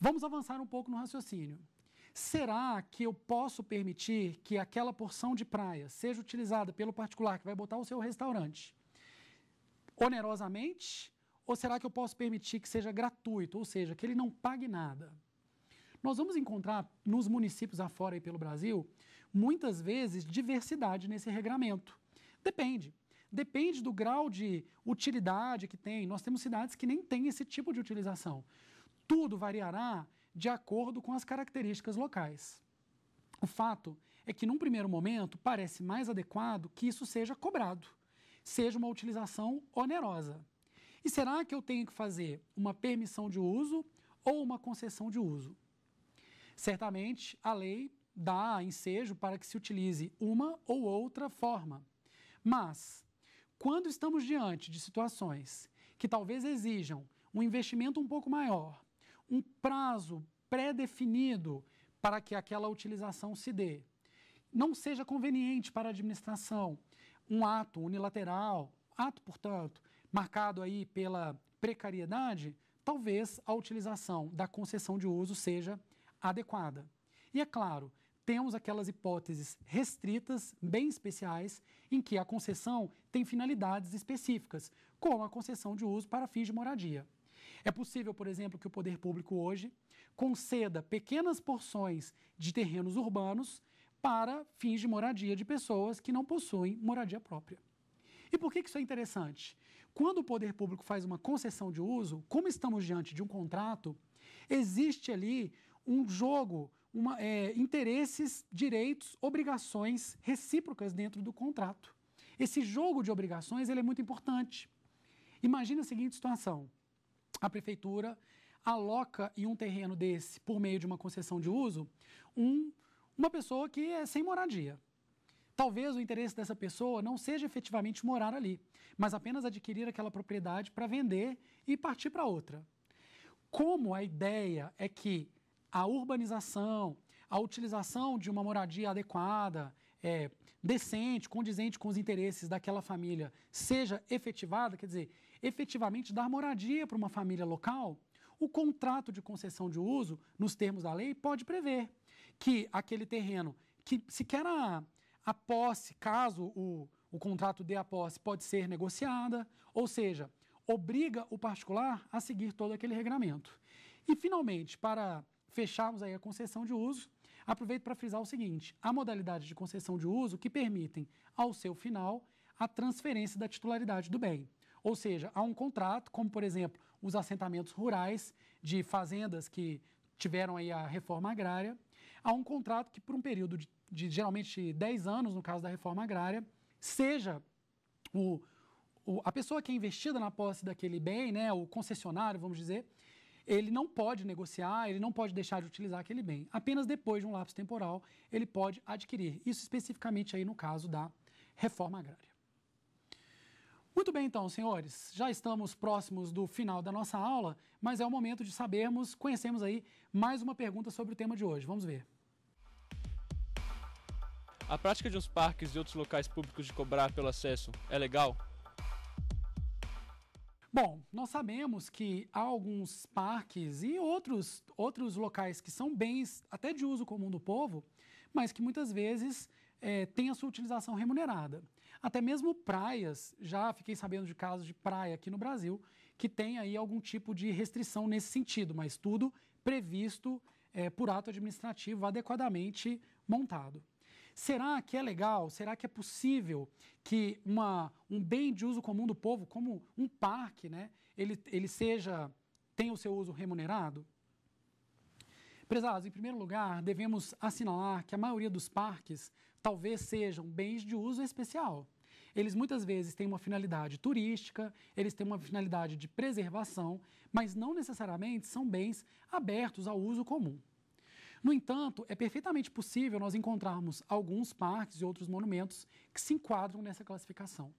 Vamos avançar um pouco no raciocínio. Será que eu posso permitir que aquela porção de praia seja utilizada pelo particular que vai botar o seu restaurante onerosamente? Ou será que eu posso permitir que seja gratuito, ou seja, que ele não pague nada? Nós vamos encontrar nos municípios afora e pelo Brasil, muitas vezes, diversidade nesse regramento. Depende. Depende do grau de utilidade que tem. Nós temos cidades que nem têm esse tipo de utilização. Tudo variará de acordo com as características locais. O fato é que, num primeiro momento, parece mais adequado que isso seja cobrado, seja uma utilização onerosa. E será que eu tenho que fazer uma permissão de uso ou uma concessão de uso? Certamente, a lei dá ensejo para que se utilize uma ou outra forma. Mas, quando estamos diante de situações que talvez exijam um investimento um pouco maior um prazo pré-definido para que aquela utilização se dê. Não seja conveniente para a administração um ato unilateral, ato, portanto, marcado aí pela precariedade, talvez a utilização da concessão de uso seja adequada. E é claro, temos aquelas hipóteses restritas, bem especiais, em que a concessão tem finalidades específicas, como a concessão de uso para fins de moradia. É possível, por exemplo, que o poder público hoje conceda pequenas porções de terrenos urbanos para fins de moradia de pessoas que não possuem moradia própria. E por que isso é interessante? Quando o poder público faz uma concessão de uso, como estamos diante de um contrato, existe ali um jogo, uma, é, interesses, direitos, obrigações recíprocas dentro do contrato. Esse jogo de obrigações ele é muito importante. Imagine a seguinte situação: a prefeitura aloca em um terreno desse, por meio de uma concessão de uso, um, uma pessoa que é sem moradia. Talvez o interesse dessa pessoa não seja efetivamente morar ali, mas apenas adquirir aquela propriedade para vender e partir para outra. Como a ideia é que a urbanização, a utilização de uma moradia adequada é, decente, condizente com os interesses daquela família, seja efetivada, quer dizer, efetivamente dar moradia para uma família local, o contrato de concessão de uso, nos termos da lei, pode prever que aquele terreno, que sequer a, a posse, caso o, o contrato dê a posse, pode ser negociada, ou seja, obriga o particular a seguir todo aquele regramento. E, finalmente, para fecharmos aí a concessão de uso, Aproveito para frisar o seguinte: há modalidades de concessão de uso que permitem, ao seu final, a transferência da titularidade do bem. Ou seja, há um contrato, como por exemplo os assentamentos rurais de fazendas que tiveram aí a reforma agrária, há um contrato que por um período de, de geralmente 10 anos, no caso da reforma agrária, seja o, o, a pessoa que é investida na posse daquele bem, né, o concessionário, vamos dizer, ele não pode negociar, ele não pode deixar de utilizar aquele bem. Apenas depois de um lapso temporal ele pode adquirir. Isso especificamente aí no caso da reforma agrária. Muito bem, então, senhores, já estamos próximos do final da nossa aula, mas é o momento de sabermos, conhecemos aí mais uma pergunta sobre o tema de hoje. Vamos ver. A prática de uns parques e outros locais públicos de cobrar pelo acesso é legal? Bom, nós sabemos que há alguns parques e outros, outros locais que são bens até de uso comum do povo, mas que muitas vezes é, têm a sua utilização remunerada. Até mesmo praias, já fiquei sabendo de casos de praia aqui no Brasil, que tem aí algum tipo de restrição nesse sentido, mas tudo previsto é, por ato administrativo adequadamente montado. Será que é legal? Será que é possível que uma, um bem de uso comum do povo, como um parque, né, ele, ele seja tenha o seu uso remunerado? Prezados, em primeiro lugar, devemos assinalar que a maioria dos parques talvez sejam bens de uso especial. Eles muitas vezes têm uma finalidade turística, eles têm uma finalidade de preservação, mas não necessariamente são bens abertos ao uso comum. No entanto, é perfeitamente possível nós encontrarmos alguns parques e outros monumentos que se enquadram nessa classificação.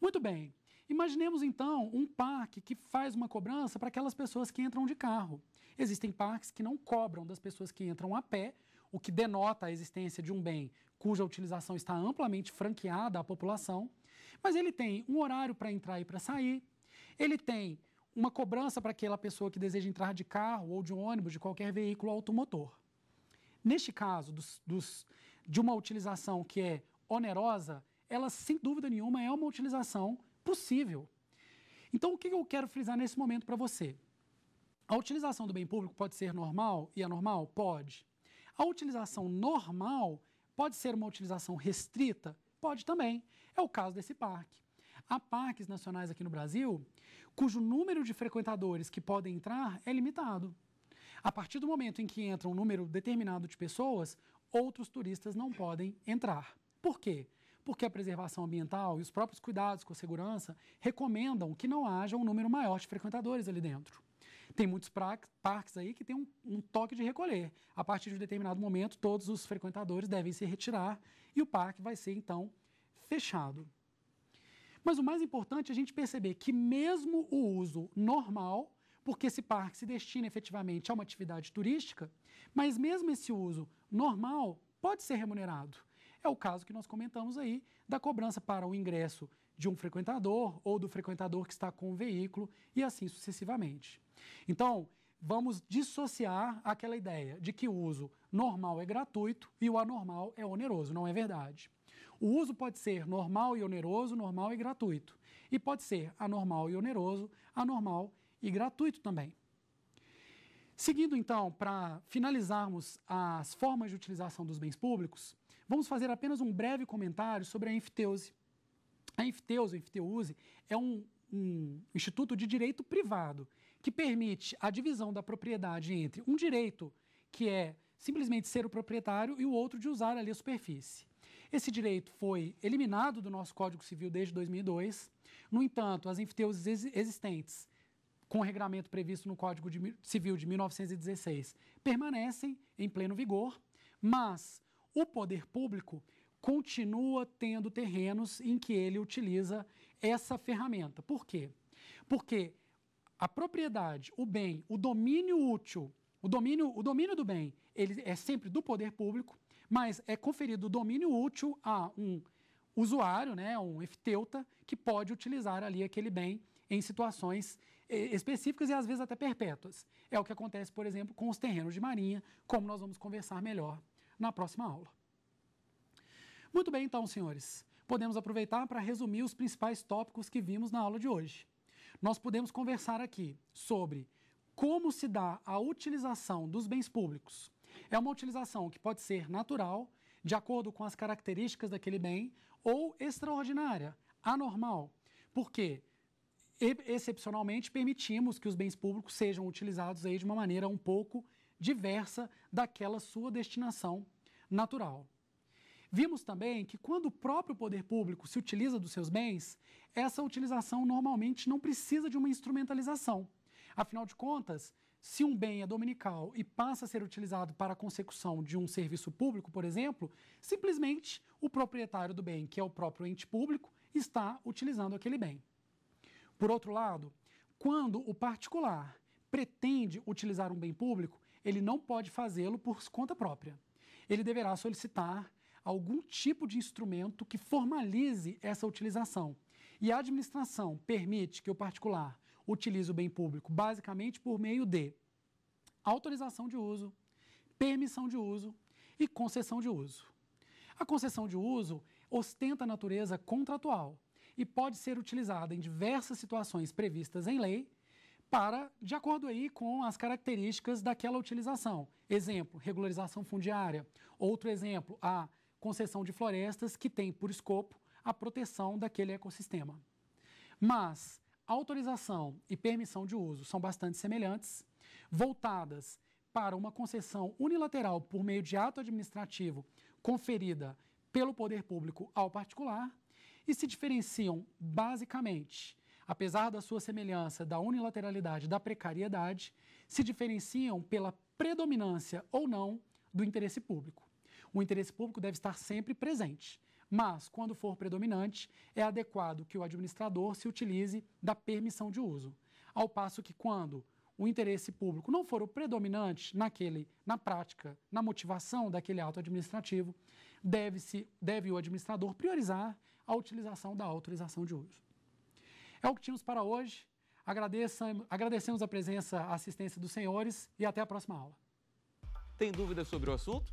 Muito bem, imaginemos então um parque que faz uma cobrança para aquelas pessoas que entram de carro. Existem parques que não cobram das pessoas que entram a pé, o que denota a existência de um bem cuja utilização está amplamente franqueada à população, mas ele tem um horário para entrar e para sair, ele tem uma cobrança para aquela pessoa que deseja entrar de carro ou de ônibus, de qualquer veículo automotor. Neste caso, dos, dos, de uma utilização que é onerosa, ela, sem dúvida nenhuma, é uma utilização possível. Então, o que eu quero frisar nesse momento para você? A utilização do bem público pode ser normal e anormal? Pode. A utilização normal pode ser uma utilização restrita? Pode também. É o caso desse parque. Há parques nacionais aqui no Brasil cujo número de frequentadores que podem entrar é limitado. A partir do momento em que entra um número determinado de pessoas, outros turistas não podem entrar. Por quê? Porque a preservação ambiental e os próprios cuidados com a segurança recomendam que não haja um número maior de frequentadores ali dentro. Tem muitos parques aí que tem um, um, toque de recolher. A partir de um determinado momento, todos os frequentadores devem se retirar e o parque vai ser então fechado. Mas o mais importante é a gente perceber que, mesmo o uso normal, porque esse parque se destina efetivamente a uma atividade turística, mas mesmo esse uso normal pode ser remunerado. É o caso que nós comentamos aí da cobrança para o ingresso de um frequentador ou do frequentador que está com o veículo e assim sucessivamente. Então, vamos dissociar aquela ideia de que o uso normal é gratuito e o anormal é oneroso. Não é verdade. O uso pode ser normal e oneroso, normal e gratuito. E pode ser anormal e oneroso, anormal e gratuito também. Seguindo então, para finalizarmos as formas de utilização dos bens públicos, vamos fazer apenas um breve comentário sobre a enfiteuse. A enfiteuse, a enfiteuse, é um, um instituto de direito privado que permite a divisão da propriedade entre um direito que é simplesmente ser o proprietário e o outro de usar ali a superfície. Esse direito foi eliminado do nosso Código Civil desde 2002. No entanto, as enfiteuses existentes, com o regramento previsto no Código de, Civil de 1916, permanecem em pleno vigor, mas o poder público continua tendo terrenos em que ele utiliza essa ferramenta. Por quê? Porque a propriedade, o bem, o domínio útil, o domínio, o domínio do bem, ele é sempre do poder público mas é conferido o domínio útil a um usuário, né, um efteuta, que pode utilizar ali aquele bem em situações eh, específicas e às vezes até perpétuas. É o que acontece, por exemplo, com os terrenos de marinha, como nós vamos conversar melhor na próxima aula. Muito bem, então, senhores, podemos aproveitar para resumir os principais tópicos que vimos na aula de hoje. Nós podemos conversar aqui sobre como se dá a utilização dos bens públicos é uma utilização que pode ser natural, de acordo com as características daquele bem, ou extraordinária, anormal. Porque, excepcionalmente, permitimos que os bens públicos sejam utilizados aí de uma maneira um pouco diversa daquela sua destinação natural. Vimos também que quando o próprio poder público se utiliza dos seus bens, essa utilização normalmente não precisa de uma instrumentalização. Afinal de contas, se um bem é dominical e passa a ser utilizado para a consecução de um serviço público, por exemplo, simplesmente o proprietário do bem, que é o próprio ente público, está utilizando aquele bem. Por outro lado, quando o particular pretende utilizar um bem público, ele não pode fazê-lo por conta própria. Ele deverá solicitar algum tipo de instrumento que formalize essa utilização. E a administração permite que o particular utiliza o bem público? Basicamente por meio de autorização de uso, permissão de uso e concessão de uso. A concessão de uso ostenta natureza contratual e pode ser utilizada em diversas situações previstas em lei para, de acordo aí com as características daquela utilização. Exemplo, regularização fundiária. Outro exemplo, a concessão de florestas que tem por escopo a proteção daquele ecossistema. Mas autorização e permissão de uso são bastante semelhantes, voltadas para uma concessão unilateral por meio de ato administrativo conferida pelo poder público ao particular e se diferenciam basicamente, apesar da sua semelhança da unilateralidade da precariedade, se diferenciam pela predominância ou não do interesse público. O interesse público deve estar sempre presente mas, quando for predominante, é adequado que o administrador se utilize da permissão de uso. Ao passo que, quando o interesse público não for o predominante naquele, na prática, na motivação daquele ato administrativo, deve-se, deve o administrador priorizar a utilização da autorização de uso. É o que tínhamos para hoje. agradecemos a presença, a assistência dos senhores e até a próxima aula. Tem dúvidas sobre o assunto?